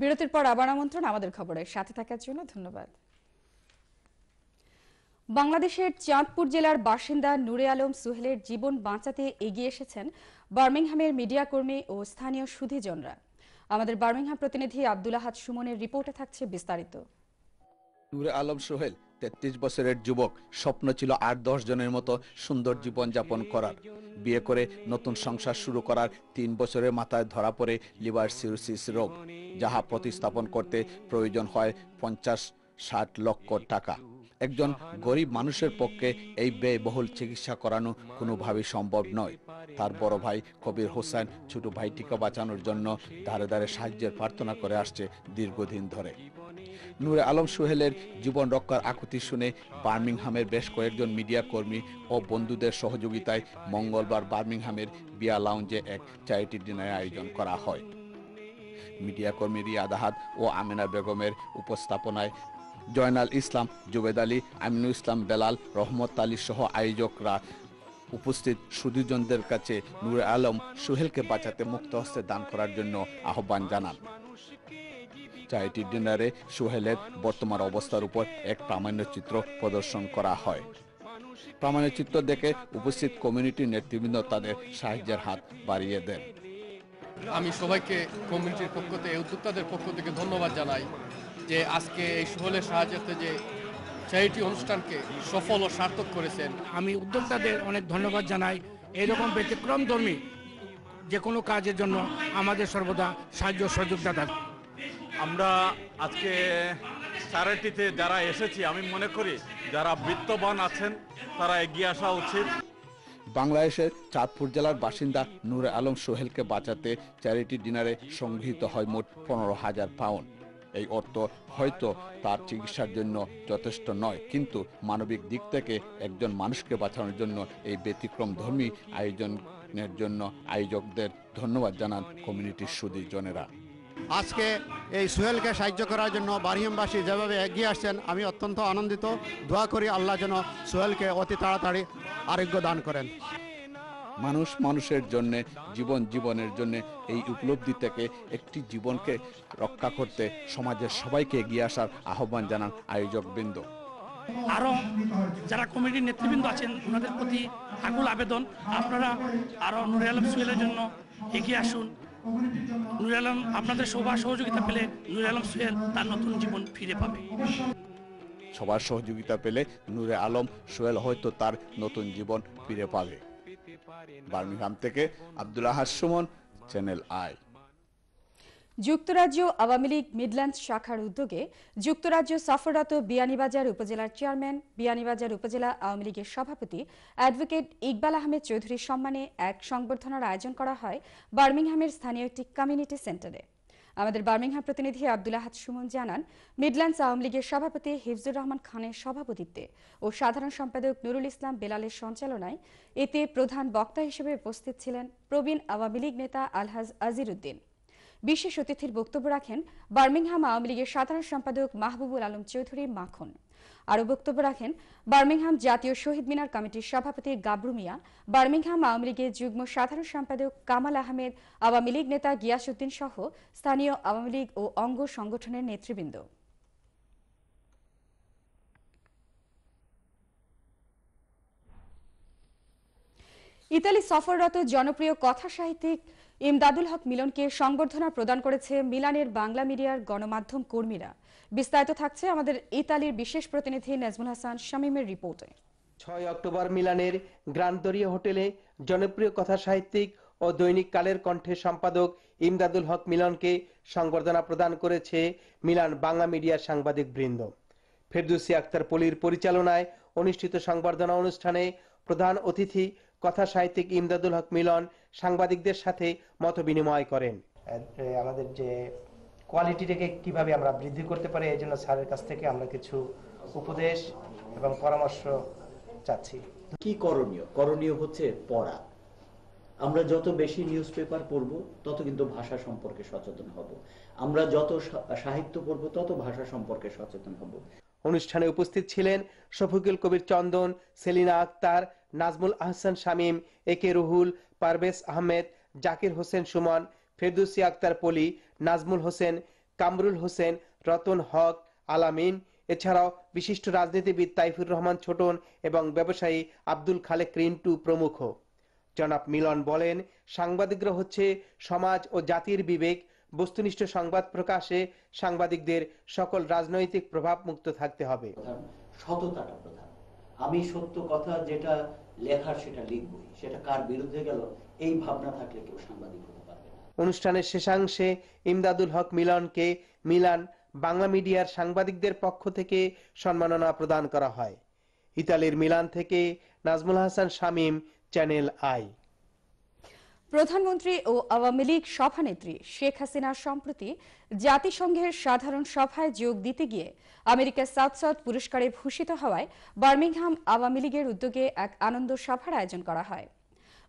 বিরতির পর আবার আমন্ত্রণ আমাদের খবরে সাথে থাকার জন্য ধন্যবাদ বাংলাদেশের চাঁদপুর জেলার বাসিন্দা নুরে আলম সুহেলের জীবন বাঁচাতে এগিয়ে এসেছেন বার্মিংহামের মিডিয়া কর্মী ও স্থানীয় সুধীজনরা আমাদের বার্মিংহাম প্রতিনিধি আব্দুল আহাদ সুমনের রিপোর্টে থাকছে বিস্তারিত নুরে আলম সোহেল তেত্রিশ বছরের যুবক স্বপ্ন ছিল আট দশ জনের মতো সুন্দর জীবন যাপন করার বিয়ে করে নতুন সংসার শুরু করার তিন বছরের মাথায় ধরা পড়ে লিভার সিরোসিস রোগ যাহা প্রতিস্থাপন করতে প্রয়োজন হয় পঞ্চাশ ষাট লক্ষ টাকা একজন গরিব মানুষের পক্ষে এই ব্যয়বহুল চিকিৎসা করানো কোনোভাবেই সম্ভব নয় তার বড় ভাই কবির হোসেন ছোট ভাইটিকে বাঁচানোর জন্য ধারে ধারে সাহায্যের প্রার্থনা করে আসছে দীর্ঘদিন ধরে নূরে আলম সোহেলের জীবন রক্ষার আকুতি শুনে বার্মিংহামের বেশ কয়েকজন মিডিয়া কর্মী ও বন্ধুদের সহযোগিতায় মঙ্গলবার বার্মিংহামের বিয়া লাউঞ্জে এক চ্যারিটি ডিনারের আয়োজন করা হয় মিডিয়া কর্মী রিয়াদ আহাদ ও আমিনা বেগমের উপস্থাপনায় জয়নাল ইসলাম জুবেদ আলী আমিনুল ইসলাম বেলাল রহমত আলী সহ আয়োজকরা উপস্থিত সুদীজনদের কাছে নূরে আলম সোহেলকে বাঁচাতে মুক্ত হস্তে দান করার জন্য আহ্বান জানান চাইটি ডিনারে সোহেলের বর্তমান অবস্থার উপর এক প্রামাণ্য চিত্র প্রদর্শন করা হয় প্রামাণ্য চিত্র দেখে উপস্থিত কমিউনিটি নেতৃবৃন্দ তাদের সাহায্যের হাত বাড়িয়ে দেন আমি সবাইকে কমিউনিটির পক্ষ থেকে উদ্যোক্তাদের পক্ষ থেকে ধন্যবাদ জানাই যে আজকে এই সোহেলের সাহায্যে যে চ্যারিটি অনুষ্ঠানকে সফল ও সার্থক করেছেন আমি উদ্যোক্তাদের অনেক ধন্যবাদ জানাই এরকম ব্যতিক্রমধর্মী যে কোনো কাজের জন্য আমাদের সর্বদা সাহায্য সহযোগিতা থাকে আমরা আজকে চ্যারিটিতে যারা এসেছি আমি মনে করি যারা বৃত্তবান আছেন তারা এগিয়ে আসা উচিত বাংলাদেশের চাঁদপুর জেলার বাসিন্দা নূর আলম সোহেলকে বাঁচাতে চ্যারিটি ডিনারে সংগৃহীত হয় মোট পনেরো হাজার পাউন্ড এই অর্থ হয়তো তার চিকিৎসার জন্য যথেষ্ট নয় কিন্তু মানবিক দিক থেকে একজন মানুষকে বাঁচানোর জন্য এই ব্যতিক্রম ধর্মী আয়োজনের জন্য আয়োজকদের ধন্যবাদ জানান কমিউনিটির জনেরা আজকে এই সোহেলকে সাহায্য করার জন্য বারহিমবাসী যেভাবে এগিয়ে আসছেন আমি অত্যন্ত আনন্দিত দোয়া করি আল্লাহ যেন সোহেলকে অতি তাড়াতাড়ি আরোগ্য দান করেন মানুষ মানুষের জন্য জীবন জীবনের জন্য এই উপলব্ধি থেকে একটি জীবনকে রক্ষা করতে সমাজের সবাইকে এগিয়ে আসার আহ্বান জানান আয়োজক বৃন্দ আরও যারা কমিটির নেতৃবৃন্দ আছেন ওনাদের প্রতি আগুল আবেদন আপনারা আরও নুরে আলম জন্য এগিয়ে আসুন নুর আলম আপনাদের সবার সহযোগিতা পেলে নুর আলম সোহেল তার নতুন জীবন ফিরে পাবে সবার সহযোগিতা পেলে নূরে আলম সোহেল হয়তো তার নতুন জীবন ফিরে পাবে বার্মিংহাম থেকে আব্দুল আহাস সুমন চ্যানেল আয় যুক্তরাজ্য আওয়ামী লীগ মিডল্যান্ড শাখার উদ্যোগে যুক্তরাজ্য সফররত বিয়ানীবাজার উপজেলার চেয়ারম্যান বিয়ানীবাজার উপজেলা আওয়ামী লীগের সভাপতি অ্যাডভোকেট ইকবাল আহমেদ চৌধুরীর সম্মানে এক সংবর্ধনার আয়োজন করা হয় বার্মিংহামের স্থানীয় একটি কমিউনিটি সেন্টারে আমাদের বার্মিংহাম প্রতিনিধি আব্দুল আহাদ সুমন জানান মিডল্যান্ডস আওয়ামী লীগের সভাপতি হিফজুর রহমান খানের সভাপতিত্বে ও সাধারণ সম্পাদক নুরুল ইসলাম বেলালের সঞ্চালনায় এতে প্রধান বক্তা হিসেবে উপস্থিত ছিলেন প্রবীণ আওয়ামী লীগ নেতা আলহাজ আজির উদ্দিন বিশেষ অতিথির বক্তব্য রাখেন বার্মিংহাম আওয়ামী লীগের সাধারণ সম্পাদক মাহবুবুল আলম চৌধুরী মাখন আরও বক্তব্য রাখেন বার্মিংহাম জাতীয় শহীদ মিনার কমিটির সভাপতি গাবরু মিয়া বার্মিংহাম আওয়ামী লীগের যুগ্ম সাধারণ সম্পাদক কামাল আহমেদ আওয়ামী লীগ নেতা উদ্দিন সহ স্থানীয় আওয়ামী লীগ ও অঙ্গ সংগঠনের নেতৃবৃন্দ ইতালি সফররত জনপ্রিয় কথা সাহিত্যিক ইমদাদুল হক মিলনকে সংবর্ধনা প্রদান করেছে মিলানের বাংলা মিডিয়ার গণমাধ্যম কর্মীরা বিস্তারিত থাকছে আমাদের ইতালির বিশেষ প্রতিনিধি নাজমুল হাসান শামীমের রিপোর্টে ছয় অক্টোবর মিলানের গ্রান্তরীয় হোটেলে জনপ্রিয় কথা সাহিত্যিক ও দৈনিক কালের কণ্ঠে সম্পাদক ইমদাদুল হক মিলনকে সংবর্ধনা প্রদান করেছে মিলান বাংলা মিডিয়ার সাংবাদিক বৃন্দ ফেরদুসি আক্তার পলির পরিচালনায় অনুষ্ঠিত সংবর্ধনা অনুষ্ঠানে প্রধান অতিথি কথা সাহিত্যিক ইমদাদুল হক মিলন সাংবাদিকদের সাথে মত বিনিময় করেন আমাদের যে কোয়ালিটিটাকে কিভাবে আমরা বৃদ্ধি করতে পারি এই জন্য স্যারের কাছ থেকে আমরা কিছু উপদেশ এবং পরামর্শ চাচ্ছি কি করণীয় করণীয় হচ্ছে পড়া আমরা যত বেশি নিউজ পেপার পড়ব তত কিন্তু ভাষা সম্পর্কে সচেতন হব আমরা যত সাহিত্য পড়ব তত ভাষা সম্পর্কে সচেতন হব অনুষ্ঠানে উপস্থিত ছিলেন শফিকুল কবির চন্দন সেলিনা আক্তার নাজমুল আহসান শামীম এ কে রুহুল পারভেজ আহমেদ জাকির হোসেন সুমন ফেরদুসি আক্তার পলি নাজমুল হোসেন কামরুল হোসেন রতন হক আলামিন এছাড়াও বিশিষ্ট রাজনীতিবিদ তাইফুর রহমান ছোটন এবং ব্যবসায়ী আব্দুল খালেক রিন্টু প্রমুখ জনাব মিলন বলেন সাংবাদিকরা হচ্ছে সমাজ ও জাতির বিবেক বস্তুনিষ্ঠ সংবাদ প্রকাশে সাংবাদিকদের সকল রাজনৈতিক প্রভাব মুক্ত থাকতে হবে সততাটা প্রধান আমি সত্য কথা যেটা লেখার সেটা লিখবই সেটা কার বিরুদ্ধে গেল এই ভাবনা থাকলে কেউ সাংবাদিক হতে পারবে না অনুষ্ঠানের শেষাংশে ইমদাদুল হক মিলনকে মিলান বাংলা মিডিয়ার সাংবাদিকদের পক্ষ থেকে সম্মাননা প্রদান করা হয় ইতালির মিলান থেকে নাজমুল হাসান শামীম চ্যানেল আই প্রধানমন্ত্রী ও আওয়ামী লীগ সভানেত্রী শেখ হাসিনা সম্প্রতি জাতিসংঘের সাধারণ সভায় যোগ দিতে গিয়ে আমেরিকার সাউথ সাউথ পুরস্কারে ভূষিত হওয়ায় বার্মিংহাম আওয়ামী লীগের উদ্যোগে এক আনন্দ সভার আয়োজন করা হয়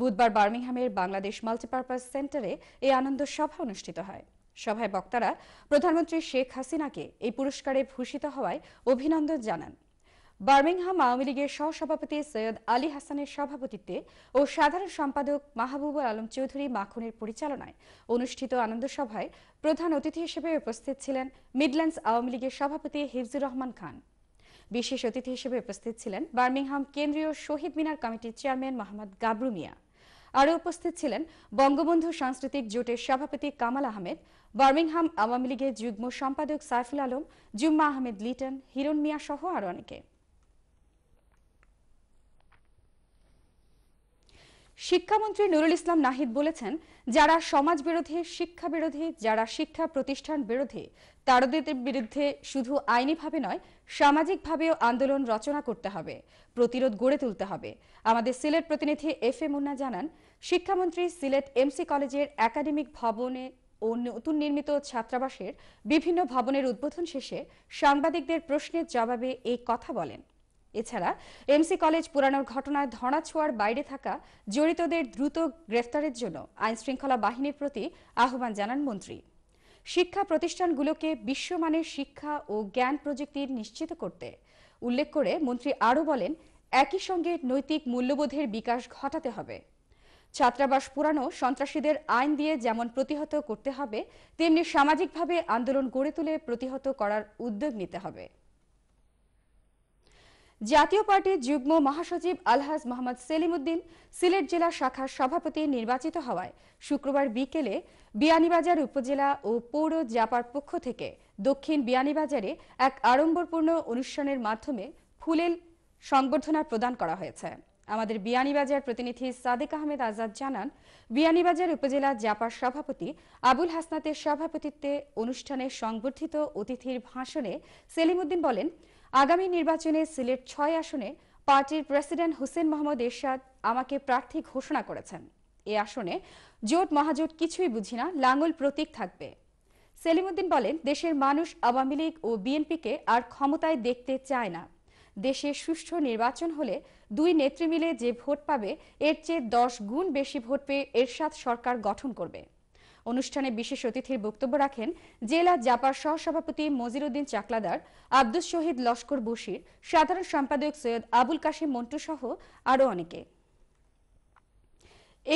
বুধবার বার্মিংহামের বাংলাদেশ মাল্টিপারপাস সেন্টারে এই আনন্দ সভা অনুষ্ঠিত হয় সভায় বক্তারা প্রধানমন্ত্রী শেখ হাসিনাকে এই পুরস্কারে ভূষিত হওয়ায় অভিনন্দন জানান বার্মিংহাম আওয়ামী লীগের সহসভাপতি সৈয়দ আলী হাসানের সভাপতিত্বে ও সাধারণ সম্পাদক মাহবুবুল আলম চৌধুরী মাখনের পরিচালনায় অনুষ্ঠিত আনন্দ সভায় প্রধান অতিথি হিসেবে উপস্থিত ছিলেন মিডল্যান্ডস আওয়ামী লীগের সভাপতি হিফজুর রহমান খান বিশেষ অতিথি হিসেবে উপস্থিত ছিলেন বার্মিংহাম কেন্দ্রীয় শহীদ মিনার কমিটির চেয়ারম্যান মোহাম্মদ গাবরু মিয়া আরও উপস্থিত ছিলেন বঙ্গবন্ধু সাংস্কৃতিক জোটের সভাপতি কামাল আহমেদ বার্মিংহাম আওয়ামী লীগের যুগ্ম সম্পাদক সাইফুল আলম জুম্মা আহমেদ লিটন হিরণ মিয়া সহ আরও অনেকে শিক্ষামন্ত্রী নুরুল ইসলাম নাহিদ বলেছেন যারা সমাজ বিরোধী শিক্ষা বিরোধী যারা শিক্ষা প্রতিষ্ঠান বিরোধী তারদের বিরুদ্ধে শুধু আইনিভাবে নয় সামাজিকভাবেও আন্দোলন রচনা করতে হবে প্রতিরোধ গড়ে তুলতে হবে আমাদের সিলেট প্রতিনিধি এফ এ মুন্না জানান শিক্ষামন্ত্রী সিলেট এমসি কলেজের একাডেমিক ভবনে ও নতুন নির্মিত ছাত্রাবাসের বিভিন্ন ভবনের উদ্বোধন শেষে সাংবাদিকদের প্রশ্নের জবাবে এই কথা বলেন এছাড়া এমসি কলেজ পুরানোর ঘটনায় ধনাছোঁয়ার বাইরে থাকা জড়িতদের দ্রুত গ্রেফতারের জন্য আইন শৃঙ্খলা বাহিনীর প্রতি আহ্বান জানান মন্ত্রী শিক্ষা প্রতিষ্ঠানগুলোকে বিশ্বমানের শিক্ষা ও জ্ঞান প্রযুক্তির নিশ্চিত করতে উল্লেখ করে মন্ত্রী আরও বলেন একই সঙ্গে নৈতিক মূল্যবোধের বিকাশ ঘটাতে হবে ছাত্রাবাস পুরানো সন্ত্রাসীদের আইন দিয়ে যেমন প্রতিহত করতে হবে তেমনি সামাজিকভাবে আন্দোলন গড়ে তুলে প্রতিহত করার উদ্যোগ নিতে হবে জাতীয় পার্টির যুগ্ম মহাসচিব আলহাজ মোহাম্মদ সেলিম উদ্দিন সিলেট জেলা শাখার সভাপতি নির্বাচিত হওয়ায় শুক্রবার বিকেলে বিয়ানীবাজার উপজেলা ও পৌর জাপার পক্ষ থেকে দক্ষিণ বিয়ানীবাজারে এক আড়ম্বরপূর্ণ অনুষ্ঠানের মাধ্যমে ফুলেল সংবর্ধনা প্রদান করা হয়েছে আমাদের বিয়ানীবাজার প্রতিনিধি সাদেক আহমেদ আজাদ জানান বিয়ানীবাজার উপজেলা জাপার সভাপতি আবুল হাসনাতের সভাপতিত্বে অনুষ্ঠানে সংবর্ধিত অতিথির ভাষণে সেলিম উদ্দিন বলেন আগামী নির্বাচনে সিলেট ছয় আসনে পার্টির প্রেসিডেন্ট হুসেন মোহাম্মদ এরশাদ আমাকে প্রার্থী ঘোষণা করেছেন এ আসনে জোট মহাজোট কিছুই বুঝি না লাঙ্গল প্রতীক থাকবে সেলিমুদ্দিন বলেন দেশের মানুষ আওয়ামী লীগ ও বিএনপিকে আর ক্ষমতায় দেখতে চায় না দেশে সুষ্ঠু নির্বাচন হলে দুই নেত্রী মিলে যে ভোট পাবে এর চেয়ে দশ গুণ বেশি ভোট পেয়ে এরশাদ সরকার গঠন করবে অনুষ্ঠানে বিশেষ অতিথির বক্তব্য রাখেন জেলা জাপার সহসভাপতি মজিরুদ্দিন চাকলাদার আব্দুস শহীদ লস্কর বসির সাধারণ সম্পাদক সৈয়দ আবুল কাশিম মন্টু সহ আরও অনেকে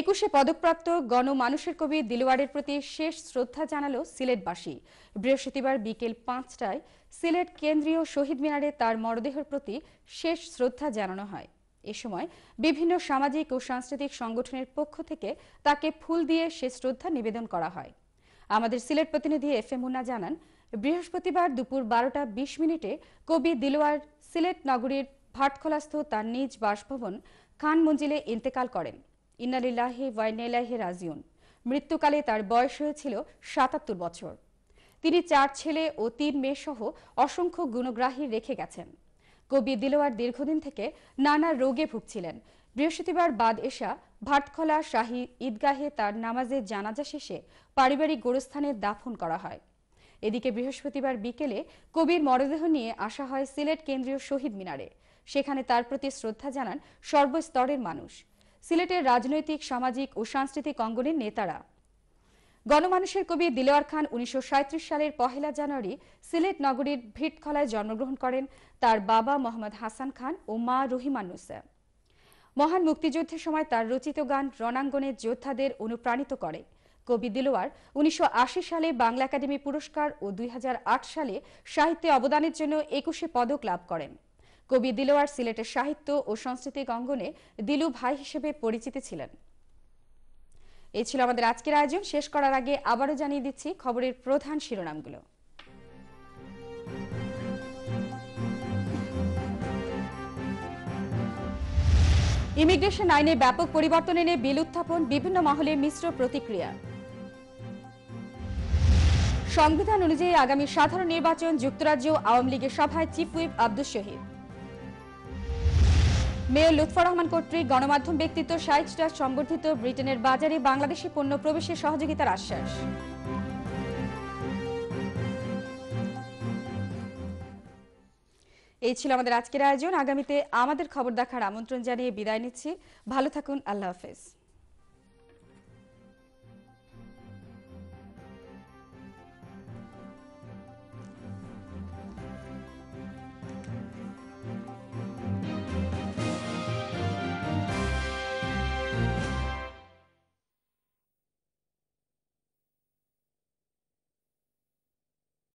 একুশে পদকপ্রাপ্ত গণমানুষের কবি দিলওয়ারের প্রতি শেষ শ্রদ্ধা জানালো সিলেটবাসী বৃহস্পতিবার বিকেল পাঁচটায় সিলেট কেন্দ্রীয় শহীদ মিনারে তার মরদেহের প্রতি শেষ শ্রদ্ধা জানানো হয় এ সময় বিভিন্ন সামাজিক ও সাংস্কৃতিক সংগঠনের পক্ষ থেকে তাকে ফুল দিয়ে সে শ্রদ্ধা নিবেদন করা হয় আমাদের সিলেট প্রতিনিধি এফ এ মুন্না জানান বৃহস্পতিবার দুপুর বারোটা বিশ মিনিটে কবি দিলোয়ার সিলেট নগরীর ভাটখলাস্থ তার নিজ বাসভবন খান মঞ্জিলে ইন্তেকাল করেন ইনালিল্লাহি ওয়াইনেলাহি রাজিউন মৃত্যুকালে তার বয়স হয়েছিল সাতাত্তর বছর তিনি চার ছেলে ও তিন মেয়ে সহ অসংখ্য গুণগ্রাহী রেখে গেছেন কবি দিলোয়ার দীর্ঘদিন থেকে নানা রোগে ভুগছিলেন বৃহস্পতিবার বাদ এশা ভাটখলা শাহী ঈদগাহে তার নামাজে জানাজা শেষে পারিবারিক গোরস্থানে দাফন করা হয় এদিকে বৃহস্পতিবার বিকেলে কবির মরদেহ নিয়ে আসা হয় সিলেট কেন্দ্রীয় শহীদ মিনারে সেখানে তার প্রতি শ্রদ্ধা জানান সর্বস্তরের মানুষ সিলেটের রাজনৈতিক সামাজিক ও সাংস্কৃতিক অঙ্গনের নেতারা গণমানুষের কবি দিলোয়ার খান উনিশশো সালের পহেলা জানুয়ারি সিলেট নগরীর ভিটখলায় জন্মগ্রহণ করেন তার বাবা মোহাম্মদ হাসান খান ও মা রহিমানুসা মহান মুক্তিযুদ্ধের সময় তার রচিত গান রণাঙ্গনে যোদ্ধাদের অনুপ্রাণিত করে কবি দিলোয়ার উনিশশো সালে বাংলা একাডেমি পুরস্কার ও দুই সালে সাহিত্যে অবদানের জন্য একুশে পদক লাভ করেন কবি দিলোয়ার সিলেটের সাহিত্য ও সংস্কৃতি অঙ্গনে দিলু ভাই হিসেবে পরিচিত ছিলেন এই ছিল আমাদের আজকের আয়োজন শেষ করার আগে আবারও জানিয়ে দিচ্ছি খবরের প্রধান শিরোনামগুলো ইমিগ্রেশন আইনে ব্যাপক পরিবর্তন এনে বিল উত্থাপন বিভিন্ন মহলে মিশ্র প্রতিক্রিয়া সংবিধান অনুযায়ী আগামী সাধারণ নির্বাচন যুক্তরাজ্য আওয়ামী লীগের সভায় chief whip Abdul Shahid mayor Lutfur Rahman কর্তৃক গণমাধ্যম ব্যক্তিত্ব সাইজ স্টার ব্রিটেনের বাজারে বাংলাদেশি পণ্য প্রবেশের সহযোগিতার আশ্বাস এই ছিল আমাদের আজকের আয়োজন আগামীতে আমাদের খবর দেখার আমন্ত্রণ জানিয়ে বিদায় নিচ্ছি ভালো থাকুন আল্লাহ হাফেজ